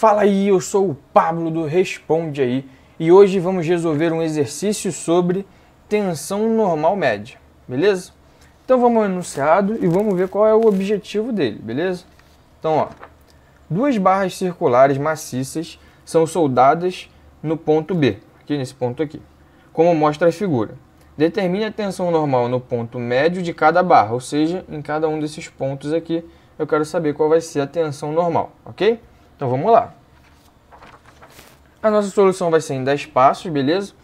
Fala aí, eu sou o Pablo do Responde aí e hoje vamos resolver um exercício sobre tensão normal média, beleza? Então vamos ao enunciado e vamos ver qual é o objetivo dele, beleza? Então, ó, duas barras circulares maciças são soldadas no ponto B, aqui nesse ponto aqui, como mostra a figura. Determine a tensão normal no ponto médio de cada barra, ou seja, em cada um desses pontos aqui, eu quero saber qual vai ser a tensão normal, ok? Então vamos lá. A nossa solução vai ser em 10 passos, beleza?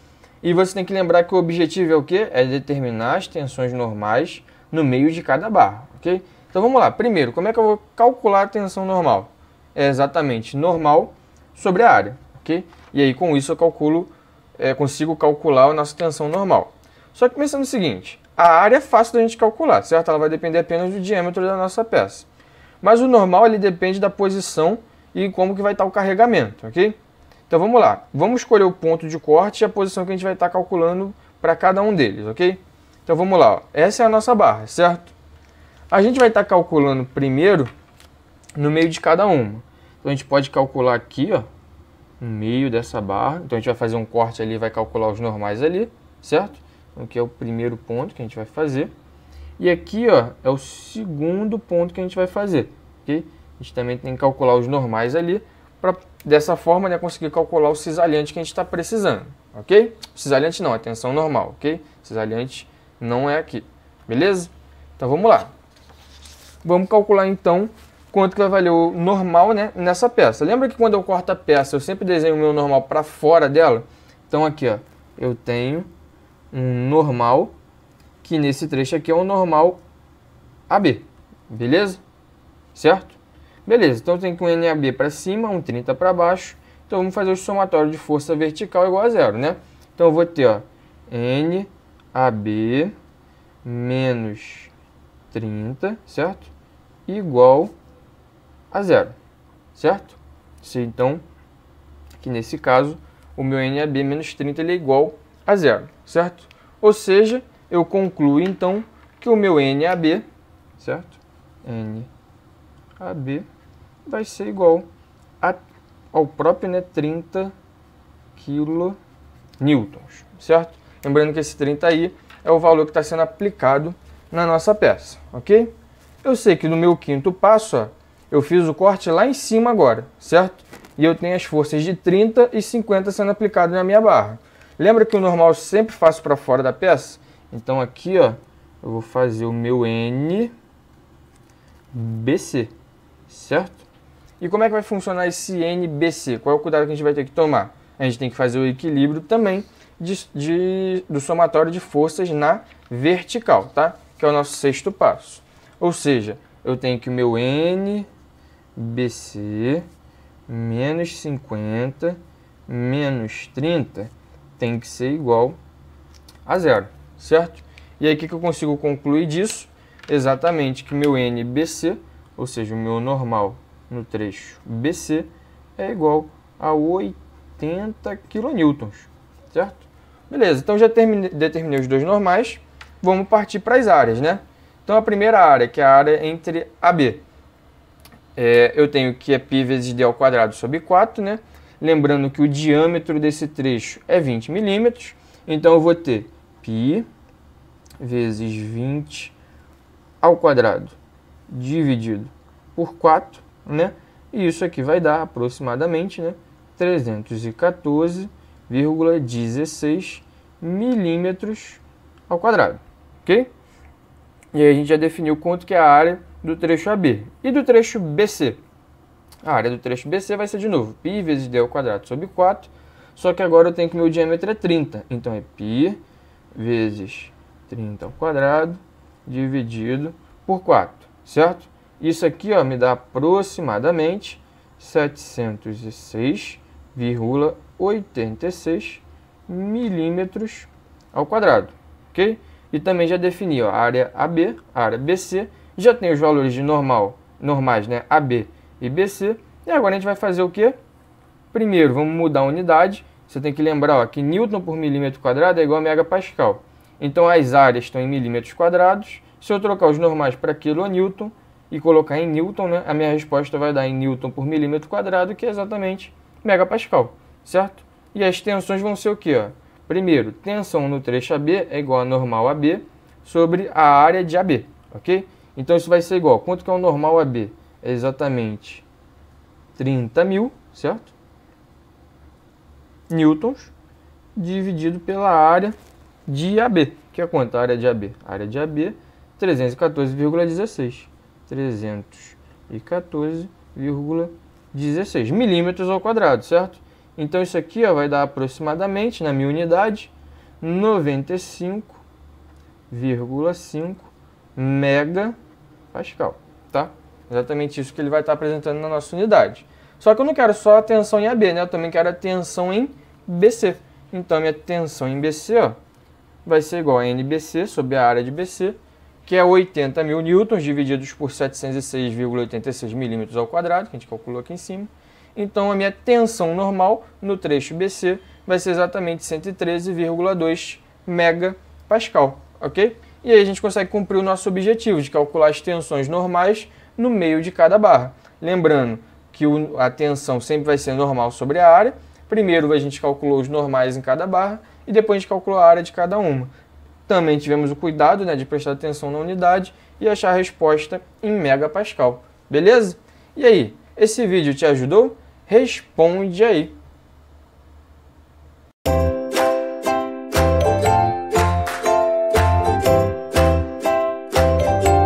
E você tem que lembrar que o objetivo é o quê? É determinar as tensões normais no meio de cada barra, ok? Então vamos lá. Primeiro, como é que eu vou calcular a tensão normal? É exatamente normal sobre a área, ok? E aí com isso eu calculo, é, consigo calcular a nossa tensão normal. Só que pensando no seguinte, a área é fácil da gente calcular, certo? Ela vai depender apenas do diâmetro da nossa peça. Mas o normal ele depende da posição e como que vai estar o carregamento, ok? Então vamos lá, vamos escolher o ponto de corte e a posição que a gente vai estar calculando para cada um deles, ok? Então vamos lá, essa é a nossa barra, certo? A gente vai estar calculando primeiro no meio de cada uma. Então a gente pode calcular aqui, ó, no meio dessa barra. Então a gente vai fazer um corte ali, vai calcular os normais ali, certo? Então, que é o primeiro ponto que a gente vai fazer. E aqui, ó, é o segundo ponto que a gente vai fazer, ok? A gente também tem que calcular os normais ali, para dessa forma né, conseguir calcular o cisalhante que a gente está precisando, ok? Cisalhante não, é tensão normal, ok? Cisalhante não é aqui, beleza? Então vamos lá. Vamos calcular então quanto que vai valer o normal né, nessa peça. Lembra que quando eu corto a peça, eu sempre desenho o meu normal para fora dela? Então aqui, ó, eu tenho um normal, que nesse trecho aqui é o normal AB, beleza? Certo? Beleza, então tem que um NAB para cima, um 30 para baixo. Então vamos fazer o somatório de força vertical igual a zero, né? Então eu vou ter, ó, NAB menos 30, certo? Igual a zero, certo? Se então, que nesse caso, o meu NAB menos 30 ele é igual a zero, certo? Ou seja, eu concluo então que o meu NAB, certo? NAB vai ser igual a, ao próprio né, 30 kN, certo? Lembrando que esse 30 aí é o valor que está sendo aplicado na nossa peça, ok? Eu sei que no meu quinto passo, ó, eu fiz o corte lá em cima agora, certo? E eu tenho as forças de 30 e 50 sendo aplicadas na minha barra. Lembra que o normal eu sempre faço para fora da peça? Então aqui, ó, eu vou fazer o meu N BC, certo? E como é que vai funcionar esse NBC? Qual é o cuidado que a gente vai ter que tomar? A gente tem que fazer o equilíbrio também de, de, do somatório de forças na vertical, tá? Que é o nosso sexto passo. Ou seja, eu tenho que o meu NBC menos 50 menos 30 tem que ser igual a zero, certo? E aí o que, que eu consigo concluir disso? Exatamente que meu NBC, ou seja, o meu normal no trecho BC é igual a 80 kN, certo? Beleza, então já terminei, determinei os dois normais, vamos partir para as áreas, né? Então a primeira área, que é a área entre AB, é, eu tenho que é π vezes d ao quadrado sobre 4, né? Lembrando que o diâmetro desse trecho é 20 milímetros, então eu vou ter π vezes 20 ao quadrado dividido por 4 né? E isso aqui vai dar aproximadamente, né, 314,16 milímetros ao quadrado, ok? E aí a gente já definiu quanto que é a área do trecho AB. E do trecho BC? A área do trecho BC vai ser de novo π vezes d ao quadrado sobre 4, só que agora eu tenho que meu diâmetro é 30, então é π vezes 30 ao quadrado dividido por 4, certo? Isso aqui ó, me dá aproximadamente 706,86 milímetros ao quadrado, ok? E também já defini ó, a área AB, a área BC, já tem os valores de normal, normais, né? AB e BC. E agora a gente vai fazer o quê? Primeiro, vamos mudar a unidade. Você tem que lembrar ó, que Newton por milímetro quadrado é igual a megapascal. Então as áreas estão em milímetros quadrados. Se eu trocar os normais para quilonewton, e colocar em Newton, né, a minha resposta vai dar em Newton por milímetro quadrado, que é exatamente megapascal, certo? E as tensões vão ser o quê? Ó? Primeiro, tensão no trecho AB é igual a normal AB sobre a área de AB, ok? Então isso vai ser igual, quanto que é o normal AB? É exatamente 30.000, mil, certo? Newtons dividido pela área de AB, que é quanto? A área de AB? A área de AB, 314,16. 314,16 milímetros ao quadrado, certo? Então isso aqui ó, vai dar aproximadamente, na minha unidade, 95,5 megapascal, tá? Exatamente isso que ele vai estar apresentando na nossa unidade. Só que eu não quero só a tensão em AB, né? Eu também quero a tensão em BC. Então, minha tensão em BC ó, vai ser igual a NBC sobre a área de BC que é 80 mil newtons divididos por 706,86 milímetros ao quadrado, que a gente calculou aqui em cima. Então a minha tensão normal no trecho BC vai ser exatamente 113,2 megapascal, ok? E aí a gente consegue cumprir o nosso objetivo de calcular as tensões normais no meio de cada barra. Lembrando que a tensão sempre vai ser normal sobre a área. Primeiro a gente calculou os normais em cada barra e depois a gente calculou a área de cada uma. Também tivemos o cuidado né, de prestar atenção na unidade e achar a resposta em megapascal. Beleza? E aí, esse vídeo te ajudou? Responde aí!